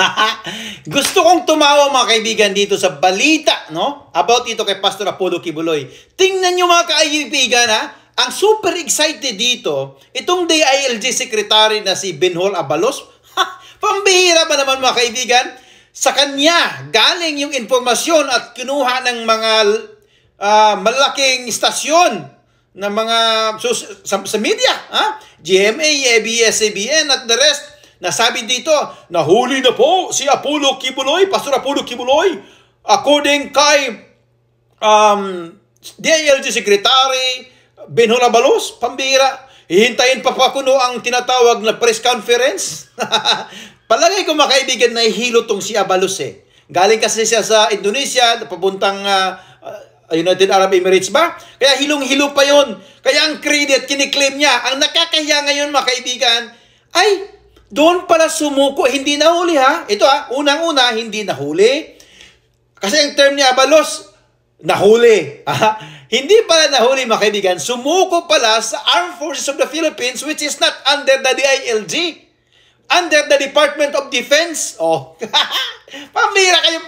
Gusto kong tumawa mga kaibigan dito sa balita, no? About ito kay Pastor Apollo Kibuloy. Tingnan nyo mga kaibigan, ha? Ang super excited dito, itong DILG Secretary na si Benhol Abalos, Pambihira ba naman mga kaibigan? Sa kanya, galing yung informasyon at kinuha ng mga uh, malaking istasyon ng mga so, sa, sa media, ha? GMA, ABS-CBN at the rest Nasabi dito, nahuli na po si Apollo Kibuloy, Pastor Apollo Kibuloy, according kay um, DILG Secretary Benhola Balos, pambira, hihintayin pa pa kuno ang tinatawag na press conference. Palagay ko mga kaibigan na hilo tong si Abalos eh. Galing kasi siya sa Indonesia, papuntang uh, United Arab Emirates ba? Kaya hilong-hilo pa yon. Kaya ang credit, kiniklaim niya. Ang nakakahiya ngayon, mga kaibigan, ay doon pala sumuko, hindi nahuli ha. Ito ha, unang-una, hindi nahuli. Kasi ang term ni Abalos, nahuli. Ha? Hindi pala nahuli makibigan. sumuko pala sa Armed Forces of the Philippines which is not under the DILG. Under the Department of Defense. Oh, pamira kayo.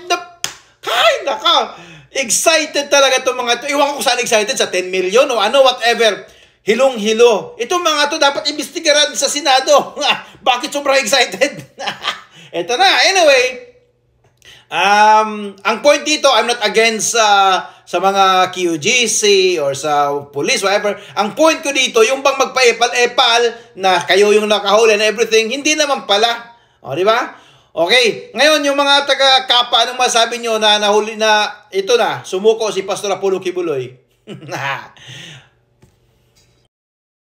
Ay, naka. Excited talaga itong mga ito. Iwan ko saan excited sa 10 million o ano, whatever. Hilong-hilo. Itong mga ito dapat imbestigaran sa Senado. Bakit sobrang excited? Ito na. Anyway, um, ang point dito, I'm not against uh, sa mga QGC or sa police, whatever. Ang point ko dito, yung bang magpa-epal-epal na kayo yung nakahuli and everything, hindi naman pala. O, di ba? Okay, ngayon yung mga taga kapa anong masabi nyo na nahuli na ito na, sumuko si Pastor Apollo Kibuloy?